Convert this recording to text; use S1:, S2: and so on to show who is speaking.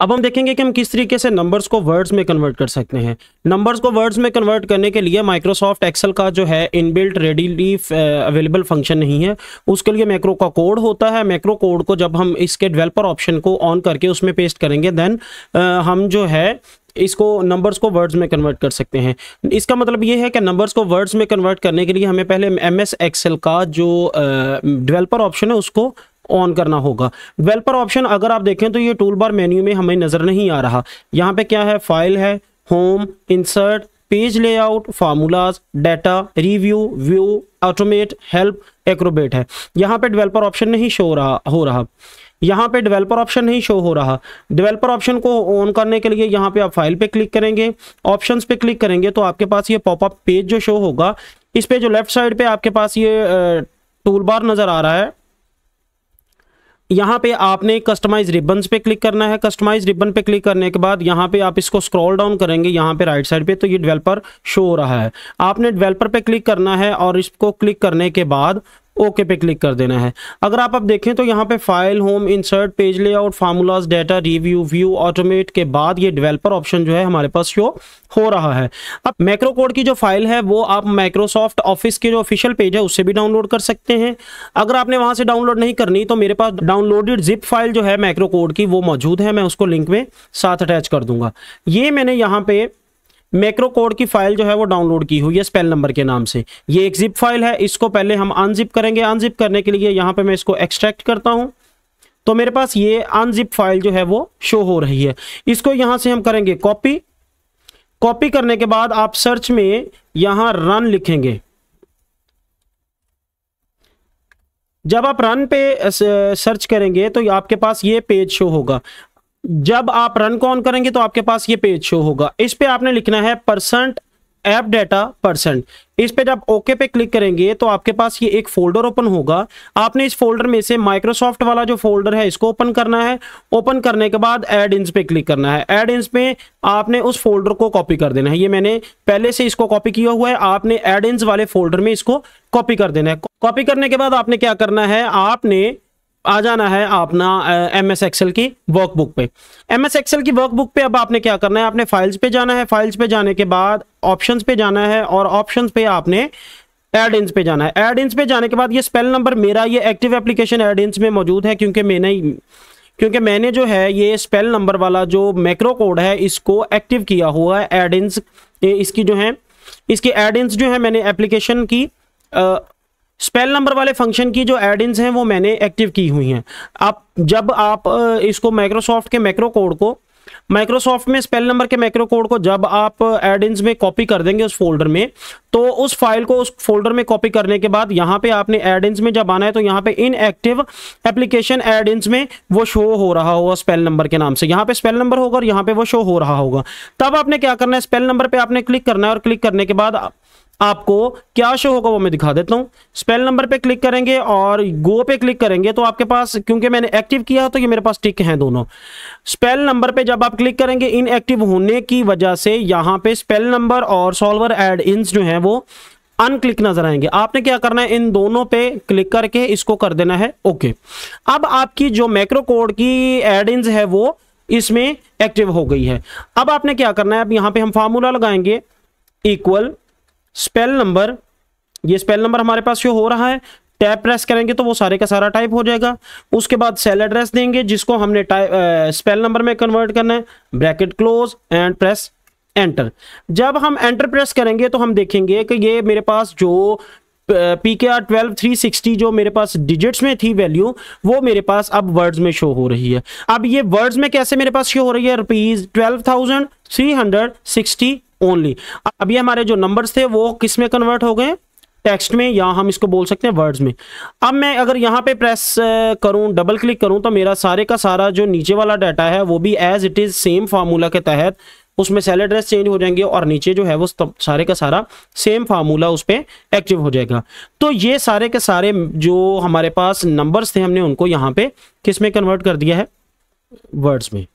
S1: अब हम देखेंगे कि हम किस तरीके से नंबर्स को वर्ड्स में कन्वर्ट कर सकते हैं नंबर्स को वर्ड्स में कन्वर्ट करने के लिए माइक्रोसॉफ्ट एक्सेल का जो है इनबिल्ट रेडीली अवेलेबल फंक्शन नहीं है उसके लिए मैक्रो का कोड होता है मैक्रो कोड को जब हम इसके डेवलपर ऑप्शन को ऑन करके उसमें पेस्ट करेंगे देन uh, हम जो है इसको नंबर्स को वर्ड्स में कन्वर्ट कर सकते हैं इसका मतलब ये है कि नंबर्स को वर्ड्स में कन्वर्ट करने के लिए हमें पहले एम एस का जो डेवलपर uh, ऑप्शन है उसको ऑन करना होगा वेल्पर ऑप्शन अगर आप देखें तो ये टूल बार मेन्यू में हमें नज़र नहीं आ रहा यहाँ पे क्या है फाइल है home insert page layout formulas data review view automate help acrobat है यहाँ पे डेवलपर ऑप्शन नहीं शो रहा हो रहा यहाँ पे डेवलपर ऑप्शन नहीं शो हो रहा डेवलपर ऑप्शन को ऑन करने के लिए यहाँ पे आप फाइल पे क्लिक करेंगे ऑप्शंस पे क्लिक करेंगे तो आपके पास ये पॉपअप पेज जो शो होगा इस पे जो लेफ्ट साइड पे आपके पास ये टूल बार नज़र आ रहा है यहाँ पे आपने कस्टमाइज रिबन्स पे क्लिक करना है कस्टमाइज रिबन पे क्लिक करने के बाद यहाँ पे आप इसको स्क्रॉल डाउन करेंगे यहाँ पे राइट साइड पे तो ये डेवलपर शो हो रहा है आपने डेवलपर पे क्लिक करना है और इसको क्लिक करने के बाद ओके पे क्लिक कर देना है अगर आप अब देखें तो यहाँ पे file home insert page layout formulas data review view automate के बाद ये डेवलपर ऑप्शन जो है हमारे पास शो हो रहा है अब मैक्रो कोड की जो फाइल है वो आप माइक्रोसॉफ्ट ऑफिस के जो ऑफिशियल पेज है उससे भी डाउनलोड कर सकते हैं अगर आपने वहाँ से डाउनलोड नहीं करनी तो मेरे पास डाउनलोडेड जिप फाइल जो है मैक्रो कोड की वो मौजूद है मैं उसको लिंक में साथ अटैच कर दूंगा ये मैंने यहाँ पे मैक्रो कोड की फाइल जो है वो डाउनलोड की हुई है स्पेल नंबर के नाम से ये एक जिप फाइल है इसको पहले हम अनजिप करेंगे अनजिप करने के लिए यहाँ पे मैं इसको एक्सट्रैक्ट करता हूँ तो मेरे पास ये अनजिप फाइल जो है वो शो हो रही है इसको यहाँ से हम करेंगे कॉपी कॉपी करने के बाद आप सर्च में यहां रन लिखेंगे जब आप रन पे सर्च करेंगे तो आपके पास ये पेज शो होगा जब आप रन को ऑन करेंगे तो आपके पास ये पेज शो होगा इस पे आपने लिखना है परसेंट ऐप डेटा परसेंट इस पे जब ओके पे क्लिक करेंगे तो आपके पास ये एक फोल्डर ओपन होगा आपने इस फोल्डर में से माइक्रोसॉफ्ट वाला जो फोल्डर है इसको ओपन करना है ओपन करने के बाद एड इंस पे क्लिक करना है एड इंस पे आपने उस फोल्डर को कॉपी कर देना है ये मैंने पहले से इसको कॉपी किया हुआ है आपने एड इंस वाले फोल्डर में इसको कॉपी कर देना है कॉपी करने के बाद आपने क्या करना है आपने आ जाना है आपना एम एस एक्सएल की वर्कबुक पे एम एस एक्सएल की वर्कबुक पे अब आपने क्या करना है आपने फाइल्स पे जाना है फाइल्स पे जाने के बाद ऑप्शन पे जाना है और ऑप्शन पे आपने एड इंस पे जाना है एड इंस पे जाने के बाद ये स्पेल नंबर मेरा ये एक्टिव एप्लीकेशन एड इंस में मौजूद है क्योंकि मैंने क्योंकि मैंने जो है ये स्पेल नंबर वाला जो मैक्रो कोड है इसको एक्टिव किया हुआ है एड इंस इसकी जो है इसकी एड इंस जो है मैंने एप्लीकेशन की स्पेल नंबर वाले फंक्शन की जो एडिंस हैं वो मैंने एक्टिव की हुई हैं आप जब आप इसको माइक्रोसॉफ्ट के मैक्रो कोड को माइक्रोसॉफ्ट में स्पेल नंबर के मैक्रो कोड को जब आप एडिंस में कॉपी कर देंगे उस फोल्डर में तो उस फाइल को उस फोल्डर में कॉपी करने के बाद यहाँ पे आपने एडिंस में जब आना है तो यहाँ पे इन एक्टिव एप्लीकेशन एडिंस में वो शो हो रहा होगा स्पेल नंबर के नाम से यहाँ पे स्पेल नंबर होगा और यहाँ पे वो शो हो रहा होगा तब आपने क्या करना है स्पेल नंबर पर आपने क्लिक करना है और क्लिक करने के बाद आपको क्या शो होगा वो मैं दिखा देता हूँ स्पेल नंबर पे क्लिक करेंगे और गो पे क्लिक करेंगे तो आपके पास क्योंकि मैंने एक्टिव किया तो ये मेरे पास टिक हैं दोनों स्पेल नंबर पे जब आप क्लिक करेंगे इन एक्टिव होने की वजह से यहाँ पे स्पेल नंबर और सॉल्वर एड इंस जो है वो अनक्लिक नजर आएंगे आपने क्या करना है इन दोनों पे क्लिक करके इसको कर देना है ओके अब आपकी जो मैक्रो कोड की एड इंस है वो इसमें एक्टिव हो गई है अब आपने क्या करना है अब यहाँ पे हम फार्मूला लगाएंगे इक्वल स्पेल नंबर ये स्पेल नंबर हमारे पास शो हो रहा है टैप प्रेस करेंगे तो वो सारे का सारा टाइप हो जाएगा उसके बाद सेल एड्रेस देंगे जिसको हमने टाइप स्पेल नंबर में कन्वर्ट करना है bracket close and press enter जब हम एंटर प्रेस करेंगे तो हम देखेंगे कि ये मेरे पास जो पी के आर ट्वेल्व थ्री सिक्सटी जो मेरे पास डिजिट्स में थी वैल्यू वो मेरे पास अब वर्ड्स में शो हो रही है अब ये वर्ड्स में कैसे मेरे पास शो हो रही है rupees twelve thousand three hundred sixty only अभी हमारे जो नंबर्स थे वो किस में कन्वर्ट हो गए टेक्स्ट में या हम इसको बोल सकते हैं वर्ड्स में अब मैं अगर यहाँ पे प्रेस करूँ डबल क्लिक करूँ तो मेरा सारे का सारा जो नीचे वाला डाटा है वो भी as it is same formula के तहत उसमें सेल एड्रेस चेंज हो जाएंगे और नीचे जो है वो सारे का सारा सेम फार्मूला उस पर एक्टिव हो जाएगा तो ये सारे के सारे जो हमारे पास नंबर्स थे हमने उनको यहाँ पे किस में कन्वर्ट कर दिया है वर्ड्स में